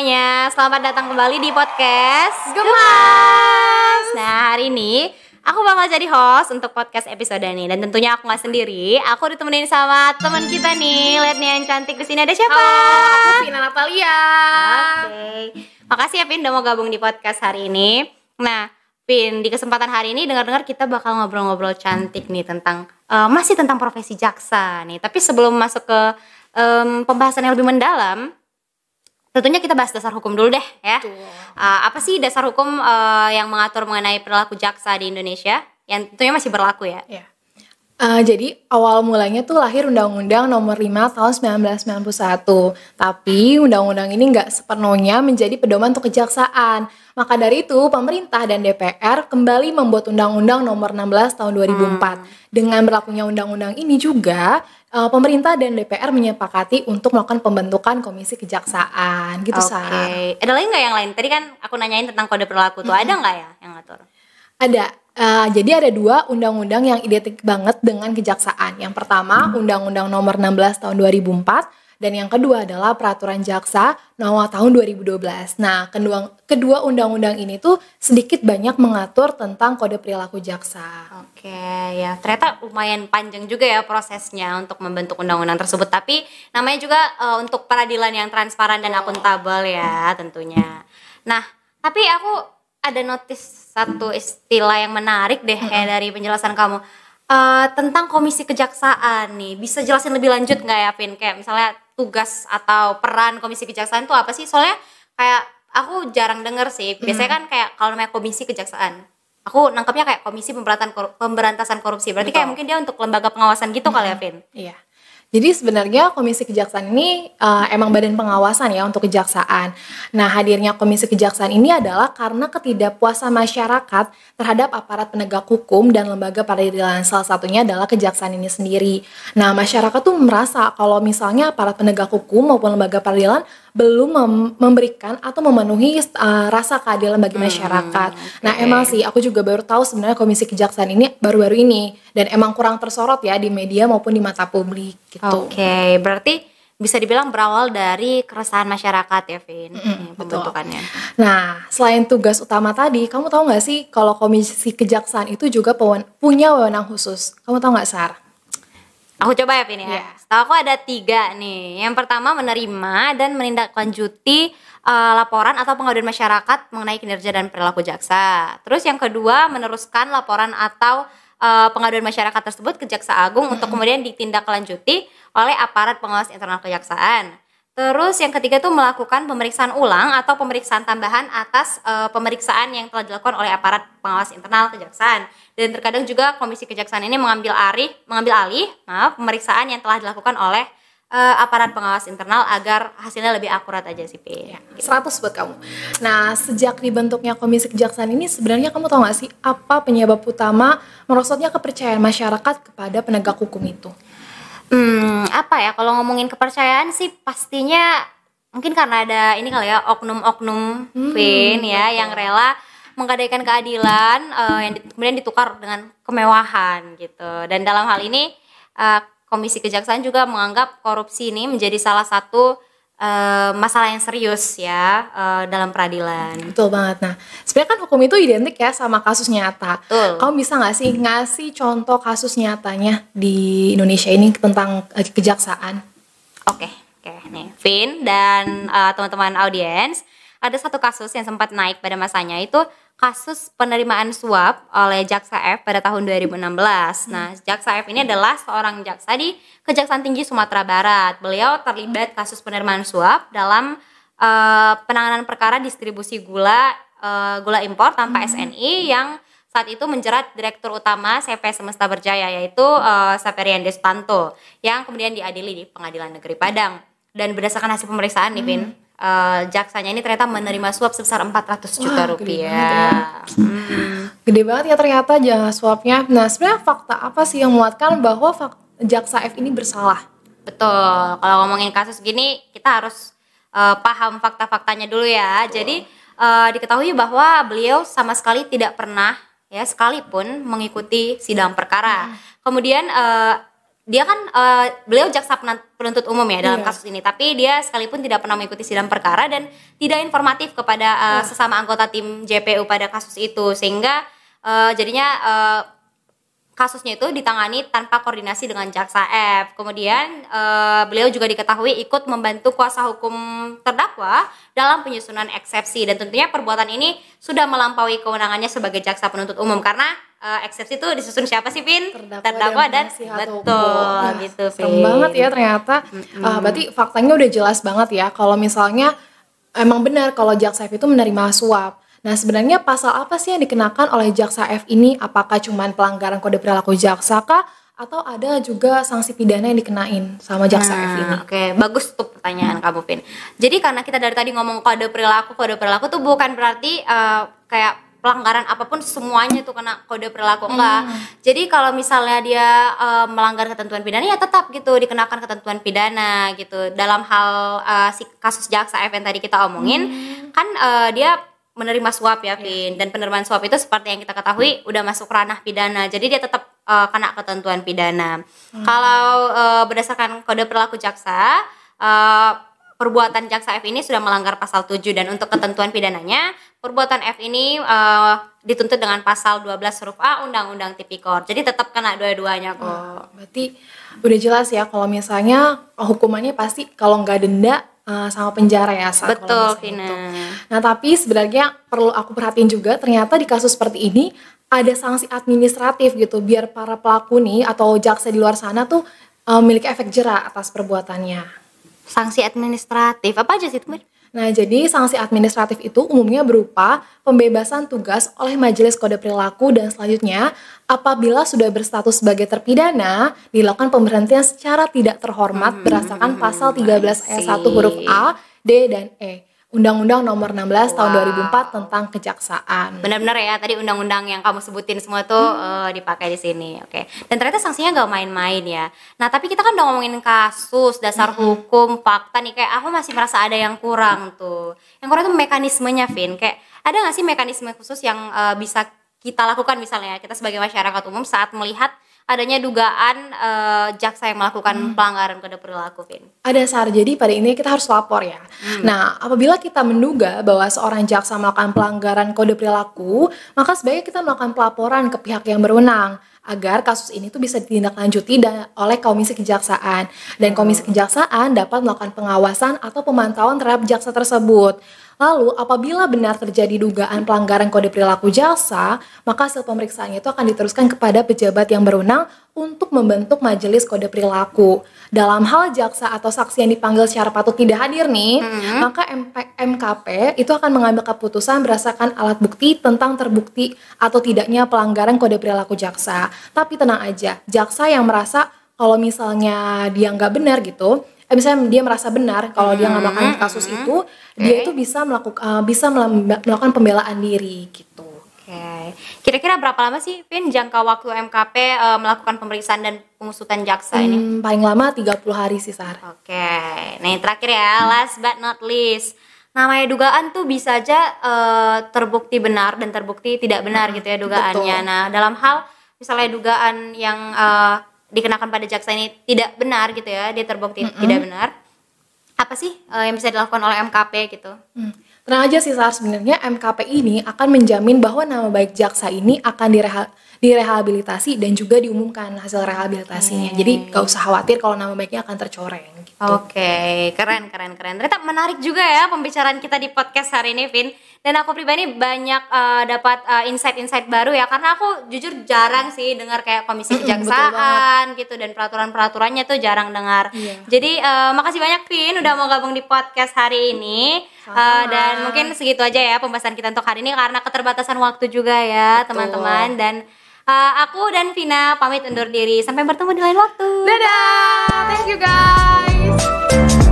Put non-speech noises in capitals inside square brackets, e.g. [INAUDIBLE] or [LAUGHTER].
semuanya, selamat datang kembali di podcast Gemas. Nah hari ini aku bakal jadi host untuk podcast episode ini dan tentunya aku nggak sendiri, aku ditemenin sama teman kita nih, lihat nih yang cantik di sini ada siapa? Halo, aku Pina Natalia. Oke, okay. makasih ya Pin udah mau gabung di podcast hari ini. Nah Pin di kesempatan hari ini dengar-dengar kita bakal ngobrol-ngobrol cantik nih tentang uh, masih tentang profesi jaksa nih. Tapi sebelum masuk ke um, pembahasan yang lebih mendalam tentunya kita bahas dasar hukum dulu deh ya. Uh, apa sih dasar hukum uh, yang mengatur mengenai perilaku jaksa di Indonesia? Yang tentunya masih berlaku ya. Yeah. Uh, jadi awal mulanya tuh lahir Undang-Undang Nomor 5 Tahun 1991. Tapi undang-undang ini nggak sepenuhnya menjadi pedoman untuk kejaksaan. Maka dari itu, pemerintah dan DPR kembali membuat Undang-Undang Nomor 16 Tahun 2004. Hmm. Dengan berlakunya undang-undang ini juga uh, pemerintah dan DPR menyepakati untuk melakukan pembentukan komisi kejaksaan gitu Oke. Okay. Ada lagi nggak yang lain? Tadi kan aku nanyain tentang kode perilaku tuh. Hmm. Ada nggak ya yang ngatur? Ada Uh, jadi ada dua undang-undang yang identik banget dengan kejaksaan. Yang pertama Undang-Undang Nomor 16 Tahun 2004 dan yang kedua adalah Peraturan Jaksa Nomor Tahun 2012. Nah, kedua kedua undang-undang ini tuh sedikit banyak mengatur tentang kode perilaku jaksa. Oke, ya ternyata lumayan panjang juga ya prosesnya untuk membentuk undang-undang tersebut. Tapi namanya juga uh, untuk peradilan yang transparan dan akuntabel ya tentunya. Nah, tapi aku ada notice satu istilah yang menarik deh mm-hmm. dari penjelasan kamu uh, tentang komisi kejaksaan nih bisa jelasin lebih lanjut nggak ya Pin kayak misalnya tugas atau peran komisi kejaksaan itu apa sih soalnya kayak aku jarang denger sih biasanya kan kayak kalau namanya komisi kejaksaan aku nangkepnya kayak komisi pemberantasan korupsi berarti Betul. kayak mungkin dia untuk lembaga pengawasan gitu hmm kali ya Pin iya jadi sebenarnya Komisi Kejaksaan ini uh, emang badan pengawasan ya untuk kejaksaan. Nah hadirnya Komisi Kejaksaan ini adalah karena ketidakpuasan masyarakat terhadap aparat penegak hukum dan lembaga peradilan salah satunya adalah kejaksaan ini sendiri. Nah masyarakat tuh merasa kalau misalnya aparat penegak hukum maupun lembaga peradilan belum mem memberikan atau memenuhi uh, rasa keadilan bagi hmm, masyarakat. Hmm, okay. Nah, emang sih aku juga baru tahu sebenarnya Komisi Kejaksaan ini baru-baru ini dan emang kurang tersorot ya di media maupun di mata publik gitu. Oke, okay, berarti bisa dibilang berawal dari keresahan masyarakat ya Vin mm -hmm, pembentukannya. Betul. Nah selain tugas utama tadi, kamu tahu nggak sih kalau komisi kejaksaan itu juga punya wewenang khusus? Kamu tahu nggak Sar? Aku coba ya Pin ya. Yeah. Setahu aku ada tiga nih. Yang pertama menerima dan menindaklanjuti uh, laporan atau pengaduan masyarakat mengenai kinerja dan perilaku jaksa. Terus yang kedua meneruskan laporan atau uh, pengaduan masyarakat tersebut ke Jaksa Agung untuk kemudian ditindaklanjuti oleh aparat pengawas internal kejaksaan. Terus yang ketiga itu melakukan pemeriksaan ulang atau pemeriksaan tambahan atas e, pemeriksaan yang telah dilakukan oleh aparat pengawas internal kejaksaan. Dan terkadang juga komisi kejaksaan ini mengambil alih, mengambil alih, maaf, pemeriksaan yang telah dilakukan oleh e, aparat pengawas internal agar hasilnya lebih akurat aja sih, P. Ya, gitu. 100 buat kamu. Nah, sejak dibentuknya komisi kejaksaan ini sebenarnya kamu tahu gak sih apa penyebab utama merosotnya kepercayaan masyarakat kepada penegak hukum itu? Hmm, apa ya kalau ngomongin kepercayaan sih pastinya mungkin karena ada ini kali ya oknum-oknum hmm, ya betul. yang rela menggadaikan keadilan uh, yang di, kemudian ditukar dengan kemewahan gitu. Dan dalam hal ini uh, Komisi Kejaksaan juga menganggap korupsi ini menjadi salah satu uh, masalah yang serius ya uh, dalam peradilan. Betul banget. Nah, sebenarnya kan hukum itu identik ya sama kasus nyata. Betul. Kamu bisa nggak sih ngasih contoh kasus nyatanya di Indonesia ini tentang eh, kejaksaan? Oke, okay. oke okay. nih, Vin dan uh, teman-teman audiens, ada satu kasus yang sempat naik pada masanya itu kasus penerimaan suap oleh Jaksa F pada tahun 2016. Nah, Jaksa F ini adalah seorang jaksa di Kejaksaan Tinggi Sumatera Barat. Beliau terlibat kasus penerimaan suap dalam uh, penanganan perkara distribusi gula uh, gula impor tanpa hmm. SNI yang saat itu menjerat direktur utama CP Semesta Berjaya yaitu uh, eh, Saperian Despanto yang kemudian diadili di Pengadilan Negeri Padang. Dan berdasarkan hasil pemeriksaan hmm. nih Bin, uh, jaksanya ini ternyata menerima suap sebesar 400 juta Wah, rupiah. Ya. Hmm. Gede banget, ya. ternyata jasa suapnya. Nah sebenarnya fakta apa sih yang menguatkan bahwa jaksa F ini bersalah? Betul. Kalau ngomongin kasus gini kita harus uh, paham fakta-faktanya dulu ya. Betul. Jadi uh, diketahui bahwa beliau sama sekali tidak pernah ya sekalipun mengikuti sidang perkara. Hmm. Kemudian uh, dia kan uh, beliau jaksa penuntut umum ya dalam yeah. kasus ini tapi dia sekalipun tidak pernah mengikuti sidang perkara dan tidak informatif kepada uh, sesama anggota tim JPU pada kasus itu sehingga uh, jadinya uh, kasusnya itu ditangani tanpa koordinasi dengan jaksa F kemudian uh, beliau juga diketahui ikut membantu kuasa hukum terdakwa dalam penyusunan eksepsi dan tentunya perbuatan ini sudah melampaui kewenangannya sebagai jaksa penuntut umum karena uh, eksepsi itu disusun siapa sih Pin? Terdakwa, Terdakwa dan, dan betul nah, gitu Pin. Serem banget ya ternyata. Mm -hmm. uh, berarti faktanya udah jelas banget ya kalau misalnya emang benar kalau jaksa F itu menerima suap. Nah, sebenarnya pasal apa sih yang dikenakan oleh jaksa F ini? Apakah cuma pelanggaran kode perilaku jaksa kah? Atau ada juga sanksi pidana yang dikenain sama jaksa nah, F ini? Nah, oke, okay. bagus tuh pertanyaan hmm. kamu, Pin. Jadi karena kita dari tadi ngomong kode perilaku, kode perilaku tuh bukan berarti uh, kayak pelanggaran apapun semuanya itu kena kode perilaku hmm. enggak. Hmm. Jadi kalau misalnya dia uh, melanggar ketentuan pidana ya tetap gitu dikenakan ketentuan pidana gitu. Dalam hal uh, si kasus jaksa event tadi kita omongin hmm. kan uh, dia menerima suap ya iya. Vin dan penerimaan suap itu seperti yang kita ketahui hmm. udah masuk ranah pidana. Jadi dia tetap uh, kena ketentuan pidana. Hmm. Kalau uh, berdasarkan kode perilaku jaksa uh, perbuatan jaksa F ini sudah melanggar pasal 7 dan untuk ketentuan pidananya perbuatan F ini uh, dituntut dengan pasal 12 huruf A Undang-Undang Tipikor. Jadi tetap kena dua-duanya kok. Oh, berarti udah jelas ya kalau misalnya hukumannya pasti kalau nggak denda uh, sama penjara ya Sa, Betul, Fina. Itu. Nah, tapi sebenarnya perlu aku perhatiin juga ternyata di kasus seperti ini ada sanksi administratif gitu biar para pelaku nih atau jaksa di luar sana tuh memiliki eh, memiliki efek jerah atas perbuatannya sanksi administratif apa aja sih teman? Nah, jadi sanksi administratif itu umumnya berupa pembebasan tugas oleh Majelis Kode Perilaku dan selanjutnya apabila sudah berstatus sebagai terpidana dilakukan pemberhentian secara tidak terhormat hmm, berdasarkan pasal 13 ayat 1 huruf A, D dan E. Undang-Undang Nomor 16 wow. Tahun 2004 tentang Kejaksaan. Benar-benar ya tadi undang-undang yang kamu sebutin semua tuh hmm. uh, dipakai di sini, oke. Okay. Dan ternyata sanksinya nggak main-main ya. Nah tapi kita kan udah ngomongin kasus, dasar hmm. hukum, fakta nih kayak aku masih merasa ada yang kurang tuh. Yang kurang itu mekanismenya, Vin. Kayak ada gak sih mekanisme khusus yang uh, bisa kita lakukan misalnya kita sebagai masyarakat umum saat melihat adanya dugaan uh, jaksa yang melakukan hmm. pelanggaran kode perilaku, Vin? Ada Sar. Jadi pada ini kita harus lapor ya. Hmm. Nah, apabila kita menduga bahwa seorang jaksa melakukan pelanggaran kode perilaku, maka sebaiknya kita melakukan pelaporan ke pihak yang berwenang agar kasus ini tuh bisa ditindaklanjuti dan oleh komisi kejaksaan dan komisi hmm. kejaksaan dapat melakukan pengawasan atau pemantauan terhadap jaksa tersebut. Lalu, apabila benar terjadi dugaan pelanggaran kode perilaku jasa, maka hasil pemeriksaannya itu akan diteruskan kepada pejabat yang berwenang untuk membentuk majelis kode perilaku. Dalam hal jaksa atau saksi yang dipanggil secara patut tidak hadir nih, hmm. maka MP, MKP itu akan mengambil keputusan berdasarkan alat bukti tentang terbukti atau tidaknya pelanggaran kode perilaku jaksa. Tapi tenang aja, jaksa yang merasa kalau misalnya dia nggak benar gitu, eh, misalnya dia merasa benar kalau dia nggak melakukan mm-hmm, mm-hmm, kasus mm-hmm. itu dia itu bisa melakukan uh, eh, bisa melakukan pembelaan diri gitu okay. kira-kira berapa lama sih Vin jangka waktu MKP uh, eh, melakukan pemeriksaan dan pengusutan jaksa hmm, ini paling lama 30 hari sih Sar oke okay. nah yang terakhir ya last but not least namanya dugaan tuh bisa aja uh, terbukti benar dan terbukti tidak benar gitu ya dugaannya. Betul. Nah, dalam hal misalnya dugaan yang uh, dikenakan pada jaksa ini tidak benar gitu ya, dia terbukti mm -hmm. tidak benar. Apa sih uh, yang bisa dilakukan oleh MKP gitu? Mm. Tenang aja sih Sar, sebenarnya MKP ini akan menjamin bahwa nama baik jaksa ini akan direhat direhabilitasi dan juga diumumkan hasil rehabilitasinya. Hmm. Jadi gak usah khawatir kalau nama baiknya akan tercoreng. Gitu. Oke, okay. keren keren keren. Ternyata menarik juga ya pembicaraan kita di podcast hari ini, Vin. Dan aku pribadi banyak uh, dapat uh, insight-insight baru ya, karena aku jujur jarang sih dengar kayak komisi [CLEARS THROAT] kejaksaan gitu dan peraturan-peraturannya tuh jarang dengar. Yeah. Jadi uh, makasih banyak Vin udah mau gabung di podcast hari ini. Uh, dan mungkin segitu aja ya pembahasan kita untuk hari ini karena keterbatasan waktu juga ya, teman-teman dan Uh, aku dan Vina pamit undur diri. Sampai bertemu di lain waktu. Dadah. Thank you guys.